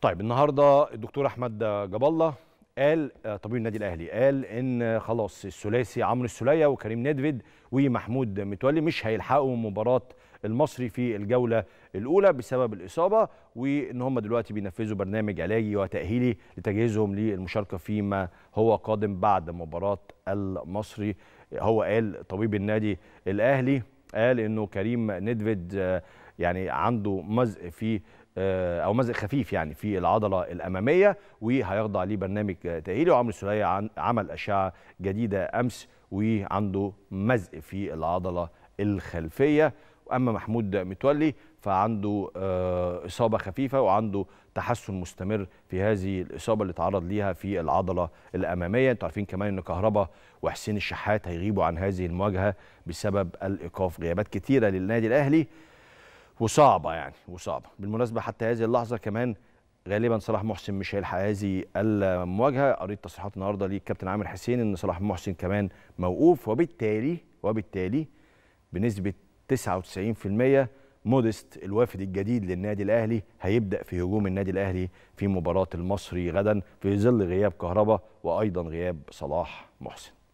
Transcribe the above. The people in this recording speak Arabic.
طيب النهارده الدكتور احمد جاب الله قال آه، طبيب النادي الاهلي قال ان خلاص الثلاثي عمرو السوليه وكريم نيدفيد ومحمود متولي مش هيلحقوا مباراه المصري في الجوله الاولى بسبب الاصابه وان هم دلوقتي بينفذوا برنامج علاجي وتاهيلي لتجهيزهم للمشاركه فيما هو قادم بعد مباراه المصري هو قال طبيب النادي الاهلي قال انه كريم نيدفيد آه، يعني عنده مزق في آه، او مزق خفيف يعني في العضله الاماميه وهيخضع لبرنامج تاهيلي وعمرو السوليه عمل اشعه جديده امس وعنده مزق في العضله الخلفيه واما محمود متولي فعنده آه، اصابه خفيفه وعنده تحسن مستمر في هذه الاصابه اللي تعرض ليها في العضله الاماميه انتوا عارفين كمان ان كهربا وحسين الشحات هيغيبوا عن هذه المواجهه بسبب الايقاف غيابات كثيره للنادي الاهلي وصعبه يعني وصعبه بالمناسبه حتى هذه اللحظه كمان غالبا صلاح محسن مش هيلحق هذه المواجهه قريت تصريحات النهارده للكابتن عامر حسين ان صلاح محسن كمان موقوف وبالتالي وبالتالي بنسبه 99% مودست الوافد الجديد للنادي الاهلي هيبدا في هجوم النادي الاهلي في مباراه المصري غدا في ظل غياب كهربا وايضا غياب صلاح محسن